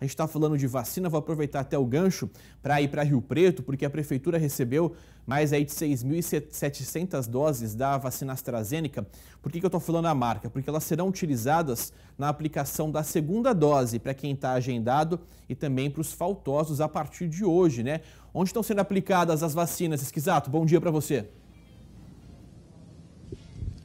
A gente está falando de vacina, vou aproveitar até o gancho para ir para Rio Preto, porque a prefeitura recebeu mais aí de 6.700 doses da vacina AstraZeneca. Por que, que eu estou falando a marca? Porque elas serão utilizadas na aplicação da segunda dose para quem está agendado e também para os faltosos a partir de hoje, né? Onde estão sendo aplicadas as vacinas? Esquisato, bom dia para você.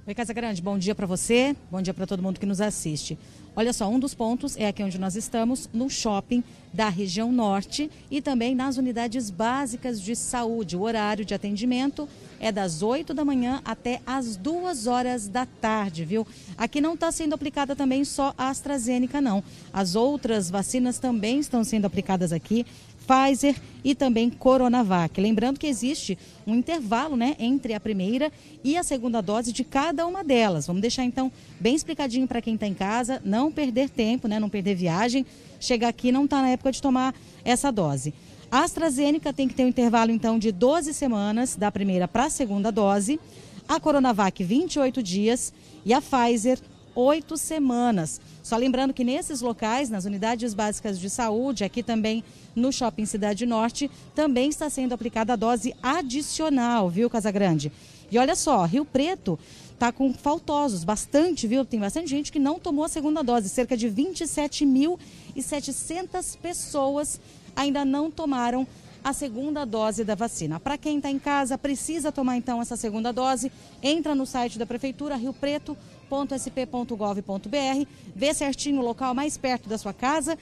Oi, Casa Grande, bom dia para você, bom dia para todo mundo que nos assiste. Olha só, um dos pontos é aqui onde nós estamos, no shopping da região norte e também nas unidades básicas de saúde. O horário de atendimento é das 8 da manhã até as 2 horas da tarde, viu? Aqui não está sendo aplicada também só a AstraZeneca, não. As outras vacinas também estão sendo aplicadas aqui. Pfizer e também Coronavac. Lembrando que existe um intervalo né, entre a primeira e a segunda dose de cada uma delas. Vamos deixar então bem explicadinho para quem está em casa. Não não perder tempo, né, não perder viagem, chegar aqui não está na época de tomar essa dose. A AstraZeneca tem que ter um intervalo então de 12 semanas da primeira para a segunda dose, a Coronavac 28 dias e a Pfizer oito semanas. Só lembrando que nesses locais, nas unidades básicas de saúde, aqui também no Shopping Cidade Norte, também está sendo aplicada a dose adicional, viu, Casagrande? E olha só, Rio Preto está com faltosos, bastante, viu? Tem bastante gente que não tomou a segunda dose, cerca de 27.700 pessoas ainda não tomaram a segunda dose da vacina. Para quem está em casa, precisa tomar então essa segunda dose, entra no site da Prefeitura, Rio Preto www.sp.gov.br, vê certinho o local mais perto da sua casa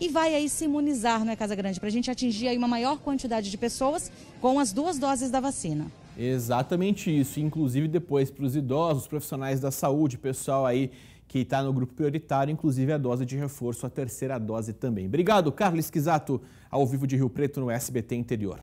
e vai aí se imunizar, não é, Casa Grande? Para a gente atingir aí uma maior quantidade de pessoas com as duas doses da vacina. Exatamente isso. Inclusive depois para os idosos, profissionais da saúde, pessoal aí que está no grupo prioritário, inclusive a dose de reforço, a terceira dose também. Obrigado, Carlos Quisato, ao vivo de Rio Preto no SBT Interior.